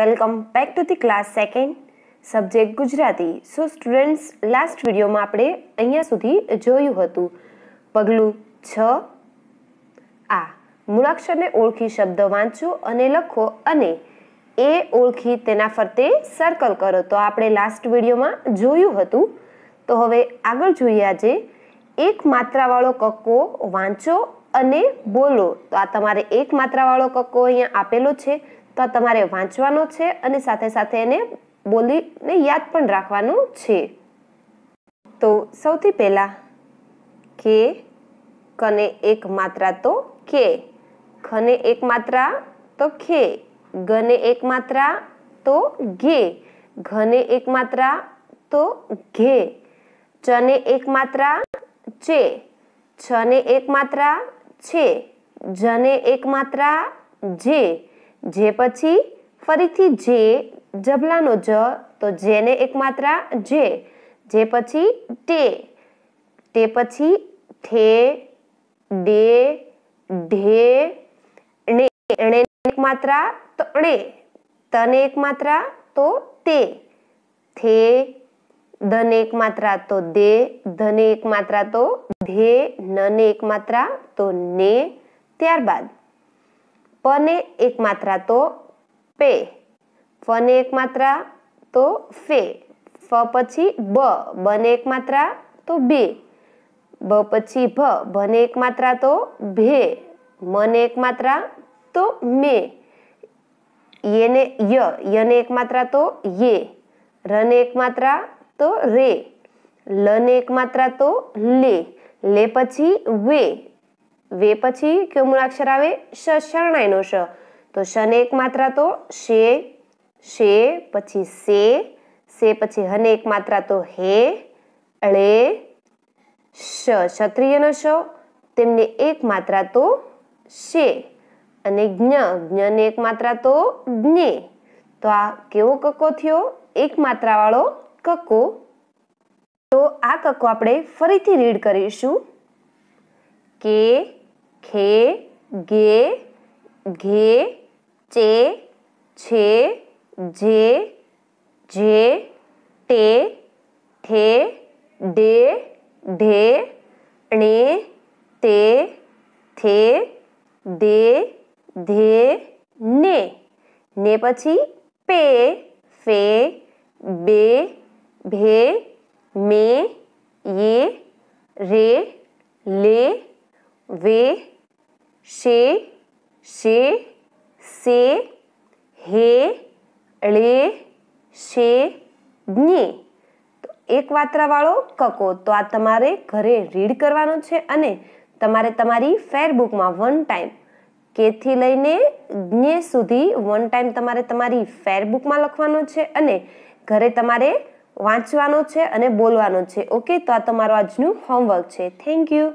welcome back to the class second subject Gujarati so students last વિડીયોમાં આપણે અહીંયા સુધી જોયું હતું પગલું છ આ મૂળાક્ષરને ઓળખી શબ્દ વાંચો અને લખો અને એ ઓળખી તેના ફરતે સર્કલ કરો તો આપણે લાસ્ટ વિડીયોમાં જોયું હતું તો હવે આગળ જોઈએ આજે એક માત્રાવાળો કક્કો વાંચો અને બોલો તો આ તમારે એક માત્રાવાળો કક્કો અહીંયા આપેલો છે તો તમારે વાંચવાનો છે અને સાથે સાથે એને બોલીને યાદ પણ રાખવાનું છે તો સૌથી પહેલાં કે કને એક માત્રા તો કે ખને એક માત્રા તો ખે ગને એક માત્રા તો ઘે ઘને એક માત્રા તો ઘે ચને એક માત્રા ચે છને એક માત્રા છે જને એક માત્રા જે જે પછી ફરીથી જે જબલાનો જ તો જેને એક માત્રા જે જે પછી ટે તે પછી ઠે ડે ઢે એણે એક માત્રા તો ણે તને એક માત્રા તો તે થે ધને એક માત્રા તો દે ધને એક માત્રા તો ધે નને એક માત્રા તો ને ત્યારબાદ प ने एक मात्रा तो पे फ ने एक मात्रा तो फे फ પછી બ બ ને એક માત્રા તો બે બ પછી ભ ભ ને એક માત્રા તો ભે મ ને એક માત્રા તો મે ય ને ય ય ને એક માત્રા તો ય ર ને એક માત્રા તો રે લ ને એક માત્રા તો લે લે પછી વે વે પછી કે મૂળાક્ષર આવે શ શરણાયનો શ તો શને એક માત્રા તો શે શે પછી સે સે પછી હને એક માત્રા તો હે ળે શ ક્ષત્રિયનો શ તેમને એક માત્રા તો શે અને જ્ઞ જ્ઞને એક માત્રા તો જ્ઞે તો આ કેવો કક્કો થયો એક માત્રાવાળો કક્કો તો આ કક્કો આપણે ફરીથી રીડ કરીશું કે ખે ઘે ઘે ચે છે જે જે તે ઠે ઢે ઢે ણે તે થે દે ધે ને ને પછી પે ફે બે ભે મે યે રે લે વે શે શે से હે ળે શે જ્ઞે તો એક વાત્રાવાળો કકો તો આ તમારે ઘરે રીડ કરવાનો છે અને તમારે તમારી ફેરબુકમાં વન ટાઈમ કેથી લઈને જ્ઞે સુધી વન ટાઈમ તમારે તમારી ફેરબુકમાં બુકમાં લખવાનો છે અને ઘરે તમારે વાંચવાનો છે અને બોલવાનો છે ઓકે તો આ તમારો આજનું હોમવર્ક છે થેન્ક યુ